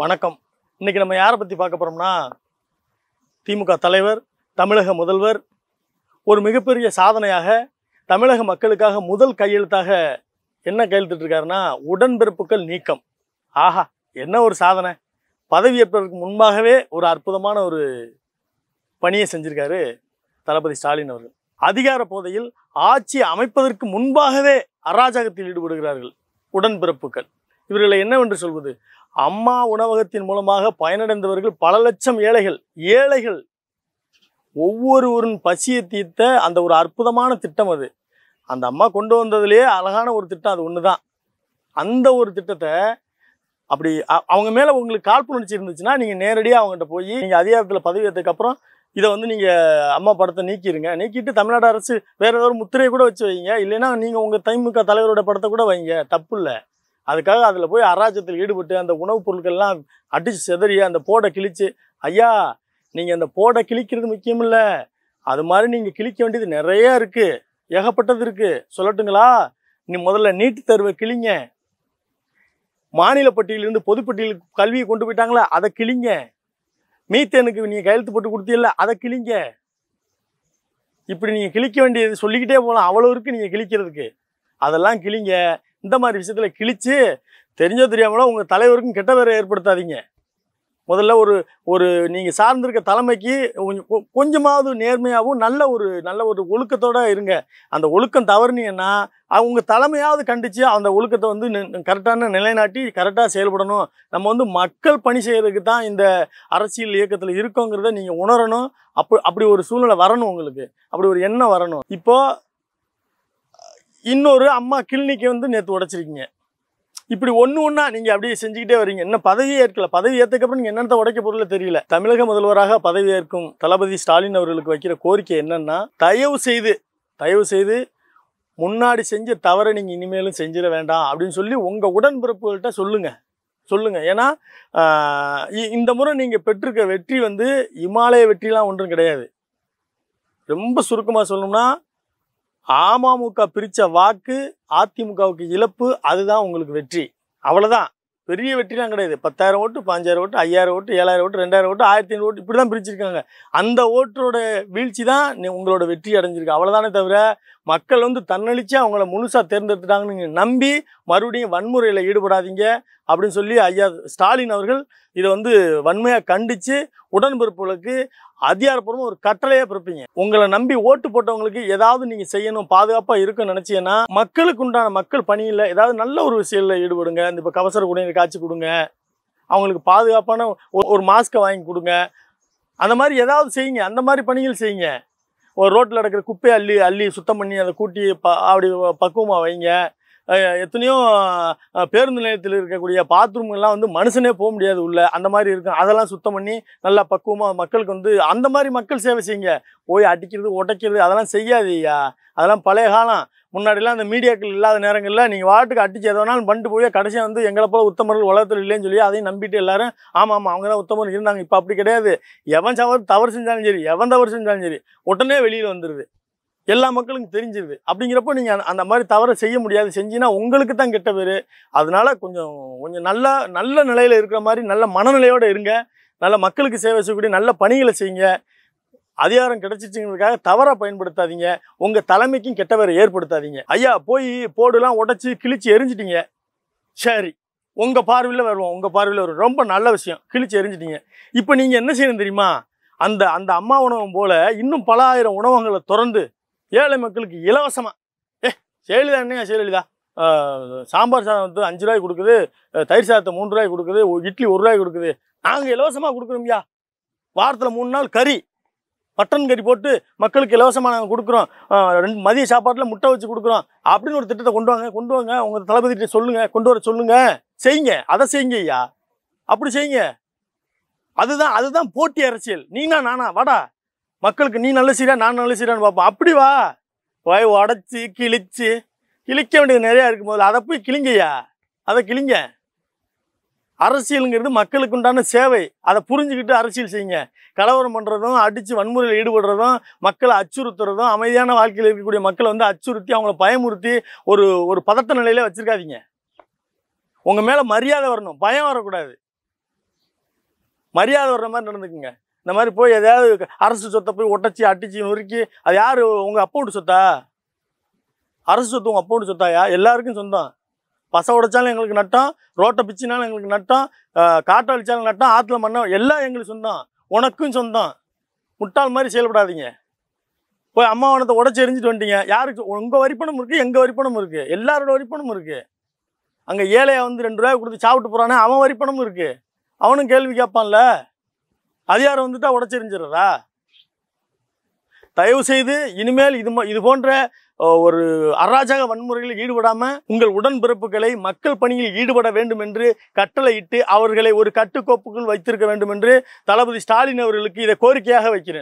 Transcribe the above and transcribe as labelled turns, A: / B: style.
A: வணக்கம் இன்னைக்கு நம்ம யாரை பற்றி பார்க்க போகிறோம்னா திமுக தலைவர் தமிழக முதல்வர் ஒரு மிகப்பெரிய சாதனையாக தமிழக மக்களுக்காக முதல் கையெழுத்தாக என்ன கையெழுத்திட்டிருக்காருன்னா உடன்பிறப்புகள் நீக்கம் ஆஹா என்ன ஒரு சாதனை பதவியேற்பதற்கு முன்பாகவே ஒரு அற்புதமான ஒரு பணியை செஞ்சுருக்காரு தளபதி ஸ்டாலின் அவர்கள் அதிகார போதையில் ஆட்சி அமைப்பதற்கு முன்பாகவே அராஜகத்தில் ஈடுபடுகிறார்கள் உடன்பிறப்புகள் இவர்களை என்னவென்று சொல்வது அம்மா உணவகத்தின் மூலமாக பயனடைந்தவர்கள் பல லட்சம் ஏழைகள் ஏழைகள் ஒவ்வொருவரின் பசியை தீர்த்த அந்த ஒரு அற்புதமான திட்டம் அது அந்த அம்மா கொண்டு வந்ததுலேயே அழகான ஒரு திட்டம் அது ஒன்று தான் அந்த ஒரு திட்டத்தை அப்படி அவங்க மேலே உங்களுக்கு காழ்ப்புணர்ச்சி இருந்துச்சுன்னா நீங்கள் நேரடியாக அவங்ககிட்ட போய் நீங்கள் அதிகாரத்தில் பதவி ஏற்றதுக்கப்புறம் இதை வந்து நீங்கள் அம்மா படத்தை நீக்கிடுங்க நீக்கிட்டு தமிழ்நாடு அரசு வேறு ஏதாவது முத்திரையை கூட வச்சு வைங்க இல்லைன்னா நீங்கள் உங்கள் தைமுக தலைவரோட படத்தை கூட வைங்க தப்பு இல்லை அதுக்காக அதில் போய் அராஜத்தில் ஈடுபட்டு அந்த உணவுப் பொருட்கள்லாம் அடித்து செதறி அந்த போடை கிழித்து ஐயா நீங்கள் அந்த போடை கிழிக்கிறது முக்கியம் இல்லை அது மாதிரி நீங்கள் கிழிக்க வேண்டியது நிறைய இருக்குது ஏகப்பட்டது இருக்குது சொல்லட்டுங்களா நீ முதல்ல நீட்டு தருவை கிழிங்க மாநில பட்டியலிருந்து பொதுப்பட்டியல் கல்வியை கொண்டு போயிட்டாங்களே அதை கிழிங்க மீத்தேனுக்கு நீங்கள் கையெழுத்து போட்டு கொடுத்தீங்கல்ல அதை கிழிங்க இப்படி நீங்கள் கிழிக்க வேண்டியது சொல்லிக்கிட்டே போகலாம் அவ்வளோ இருக்குது நீங்கள் கிழிக்கிறதுக்கு அதெல்லாம் கிழிங்க இந்த மாதிரி விஷயத்தில் கிழித்து தெரிஞ்சோ தெரியாமலோ உங்கள் தலைவருக்கும் கெட்ட பேரை ஏற்படுத்தாதீங்க முதல்ல ஒரு ஒரு நீங்கள் சார்ந்திருக்க தலைமைக்கு கொஞ்சம் கொஞ்சமாவது நேர்மையாகவும் நல்ல ஒரு நல்ல ஒரு ஒழுக்கத்தோடு இருங்க அந்த ஒழுக்கம் தவறுனீங்கன்னா அவங்க தலைமையாவது கண்டித்து அந்த ஒழுக்கத்தை வந்து கரெக்டான நிலைநாட்டி கரெக்டாக செயல்படணும் நம்ம வந்து மக்கள் பணி செய்கிறதுக்கு தான் இந்த அரசியல் இயக்கத்தில் இருக்கோங்கிறத நீங்கள் உணரணும் அப்போ அப்படி ஒரு சூழ்நிலை வரணும் உங்களுக்கு அப்படி ஒரு எண்ணம் வரணும் இப்போது இன்னொரு அம்மா கிளினிக்கை வந்து நேற்று உடைச்சிருக்கீங்க இப்படி ஒன்று ஒன்றா நீங்கள் அப்படியே செஞ்சுக்கிட்டே வரீங்க என்ன பதவி ஏற்கல பதவி ஏற்றுக்கப்புறம் நீங்கள் என்னென்ன உடைக்க பொருள் தெரியல தமிழக முதல்வராக பதவி ஏற்கும் தளபதி ஸ்டாலின் அவர்களுக்கு வைக்கிற கோரிக்கை என்னென்னா தயவு செய்து தயவு செய்து முன்னாடி செஞ்ச தவறை நீங்கள் இனிமேலும் செஞ்சிட வேண்டாம் அப்படின்னு சொல்லி உங்கள் உடன்பிறப்புகள்கிட்ட சொல்லுங்கள் சொல்லுங்கள் ஏன்னா இந்த முறை நீங்கள் பெற்றிருக்க வெற்றி வந்து இமாலய வெற்றிலாம் ஒன்றும் கிடையாது ரொம்ப சுருக்கமாக சொல்லணும்னா அமமுக பிரித்த வாக்கு அதிமுகவுக்கு இழப்பு அதுதான் உங்களுக்கு வெற்றி அவ்வளோதான் பெரிய வெற்றிலாம் கிடையாது பத்தாயிரம் ஓட்டு பாஞ்சாயிரம் ஓட்டு ஐயாயிரம் ஓட்டு ஏழாயிரம் ஓட்டு ரெண்டாயிரம் ஓட்டு ஆயிரத்தி ஐநூறு ஓட்டு இப்படி தான் பிரிச்சிருக்காங்க அந்த ஓட்டரோட வீழ்ச்சி தான் உங்களோட வெற்றி அடைஞ்சிருக்கு அவ்வளோதானே தவிர மக்கள் வந்து தன்னளிச்சு அவங்கள முழுசாக தேர்ந்தெடுத்துட்டாங்கன்னு நம்பி மறுபடியும் வன்முறையில் ஈடுபடாதீங்க அப்படின்னு சொல்லி ஐயா ஸ்டாலின் அவர்கள் இதை வந்து வன்மையாக கண்டித்து உடன்பிறப்புகளுக்கு அதிகாரப்பூர்வம் ஒரு கட்டளையாக பிறப்பீங்க உங்களை நம்பி ஓட்டு போட்டவங்களுக்கு ஏதாவது நீங்கள் செய்யணும் பாதுகாப்பாக இருக்கும் நினைச்சீங்கன்னா மக்களுக்கு உண்டான மக்கள் பணியில் ஏதாவது நல்ல ஒரு விஷயங்களில் ஈடுபடுங்க இந்த இப்போ கவசர குடிநீர் காய்ச்சி கொடுங்க அவங்களுக்கு பாதுகாப்பான ஒரு மாஸ்க்கை வாங்கி கொடுங்க அந்த மாதிரி ஏதாவது செய்யுங்க அந்த மாதிரி பணிகள் செய்யுங்க ஒரு ரோட்டில் நடக்கிற குப்பையை அள்ளி அள்ளி சுத்தம் பண்ணி அதை கூட்டி ப அப்படி பக்குவமாக வைங்க எத்தனையோ பேருந்து நிலையத்தில் இருக்கக்கூடிய பாத்ரூம்கள்லாம் வந்து மனுஷனே போக முடியாது உள்ள அந்த மாதிரி இருக்கும் அதெல்லாம் சுத்தம் பண்ணி நல்லா பக்குவமாக மக்களுக்கு வந்து அந்த மாதிரி மக்கள் சேவை செய்யுங்க போய் அடிக்கிறது உடைக்கிறது அதெல்லாம் செய்யாதீயா அதெல்லாம் பழைய காலம் முன்னாடிலாம் அந்த மீடியாக்கள் இல்லாத நேரங்களில் நீங்கள் வாட்டுக்கு அடிச்சு எதனாலும் பண்ணிட்டு போய் கடைசியாக வந்து எங்களை போல உத்தமர்கள் உலகத்தில் இல்லைன்னு சொல்லி அதையும் நம்பிட்டு எல்லாரும் ஆமாம் ஆமாம் அவங்க தான் உத்தமர்கள் இருந்தாங்க இப்போ அப்படி கிடையாது எவன் சவர் தவறு செஞ்சாலும் சரி எவன் தவறு செஞ்சாலும் சரி உடனே வெளியில் வந்துடுது எல்லா மக்களுக்கும் தெரிஞ்சிருது அப்படிங்கிறப்போ நீங்கள் அந்த மாதிரி தவறை செய்ய முடியாது செஞ்சீங்கன்னா உங்களுக்கு தான் கெட்ட பேர் அதனால கொஞ்சம் கொஞ்சம் நல்லா நல்ல நிலையில் இருக்கிற மாதிரி நல்ல மனநிலையோடு இருங்க நல்ல மக்களுக்கு சேவை செய்யக்கூடிய நல்ல பணிகளை செய்யுங்க அதிகாரம் கிடைச்சிச்சுங்கிறதுக்காக தவறாக பயன்படுத்தாதீங்க உங்கள் தலைமைக்கும் கெட்ட பேரை ஏற்படுத்தாதீங்க ஐயா போய் போடுலாம் உடச்சி கிழிச்சு எரிஞ்சிட்டிங்க சரி உங்கள் பார்வையில் வருவோம் உங்கள் பார்வையில் வருவோம் ரொம்ப நல்ல விஷயம் கிழிச்சு எரிஞ்சிட்டிங்க இப்போ நீங்கள் என்ன செய்யணும் தெரியுமா அந்த அந்த அம்மா உணவம் போல் இன்னும் பல ஆயிரம் உணவங்களை திறந்து ஏழை மக்களுக்கு இலவசமாக ஏ ஜெயலலிதா என்னையா ஜெயலலிதா சாம்பார் சாதம் வந்து அஞ்சு ரூபாய் கொடுக்குது தயிர் சாதத்தை மூணு ரூபாய் கொடுக்குது இட்லி ஒரு ரூபாய் கொடுக்குது நாங்கள் இலவசமாக கொடுக்குறோம்யா வாரத்தில் மூணு நாள் கறி பட்டன் கறி போட்டு மக்களுக்கு இலவசமாக நாங்கள் கொடுக்குறோம் ரெண்டு மதிய சாப்பாட்டில் முட்டை வச்சு கொடுக்குறோம் அப்படின்னு ஒரு திட்டத்தை கொண்டு வாங்க கொண்டு வாங்க உங்கள் தளபதிகிட்ட சொல்லுங்கள் கொண்டு வர சொல்லுங்கள் செய்யுங்க அதை செய்யுங்க ஐயா அப்படி செய்யுங்க அதுதான் அதுதான் போட்டி அரசியல் நீனா நானா வாடா மக்களுக்கு நீ நல்ல சீரா நான் நல்ல சீரான்னு பார்ப்போம் அப்படி வா போய் உடச்சி கிழிச்சு கிழிக்க வேண்டியது நிறையா இருக்கும் போதில் அதை போய் கிழிங்கய்யா அதை கிழிங்க அரசியலுங்கிறது மக்களுக்கு உண்டான சேவை அதை புரிஞ்சுக்கிட்டு அரசியல் செய்யுங்க கலவரம் பண்ணுறதும் அடித்து வன்முறையில் ஈடுபடுறதும் மக்களை அச்சுறுத்துறதும் அமைதியான வாழ்க்கையில் இருக்கக்கூடிய மக்களை வந்து அச்சுறுத்தி அவங்கள பயமுறுத்தி ஒரு ஒரு பதத்த நிலையில வச்சுருக்காதீங்க உங்கள் மேலே மரியாதை வரணும் பயம் வரக்கூடாது மரியாதை வர்ற மாதிரி நடந்துக்குங்க இந்த மாதிரி போய் எதாவது அரசு சொத்தை போய் ஒட்டச்சி அட்டிச்சு நொறுக்கி அது யார் உங்கள் அப்பவுண்ட் சொத்தா அரசு சொத்து உங்கள் அப்பவுண்ட் சொத்தாயா எல்லாருக்கும் சொந்தம் பசை உடைச்சாலும் எங்களுக்கு நட்டம் ரோட்டை பிச்சினாலும் எங்களுக்கு நட்டம் காட்டை அழிச்சாலும் நட்டம் ஆற்றுல மண்ணம் எல்லாம் எங்களுக்கு சொந்தம் உனக்கும் சொந்தம் முட்டாள் மாதிரி செயல்படாதீங்க போய் அம்மா உனத்தை உடச்சி எரிஞ்சிட்டு வந்துட்டீங்க யாருக்கு உங்கள் வரிப்பணம் இருக்குது எங்கள் வரிப்பணம் இருக்குது எல்லாரோட வரிப்பணமும் இருக்குது அங்கே ஏழையை வந்து ரெண்டு ரூபாய் கொடுத்து சாப்பிட்டு போகிறானே அவன் வரிப்பணமும் இருக்குது அவனும் கேள்வி கேட்பான்ல அதிகாரம் வந்துட்டா உடச்சிருந்துடுறதா தயவு செய்து இனிமேல் இது இது போன்ற ஒரு அராஜக வன்முறைகளில் ஈடுபடாமல் உங்கள் உடன்பிறப்புகளை மக்கள் பணியில் ஈடுபட வேண்டும் என்று கட்டளையிட்டு அவர்களை ஒரு கட்டுக்கோப்புக்குள் வைத்திருக்க வேண்டும் என்று தளபதி ஸ்டாலின் அவர்களுக்கு இதை கோரிக்கையாக வைக்கிறேன்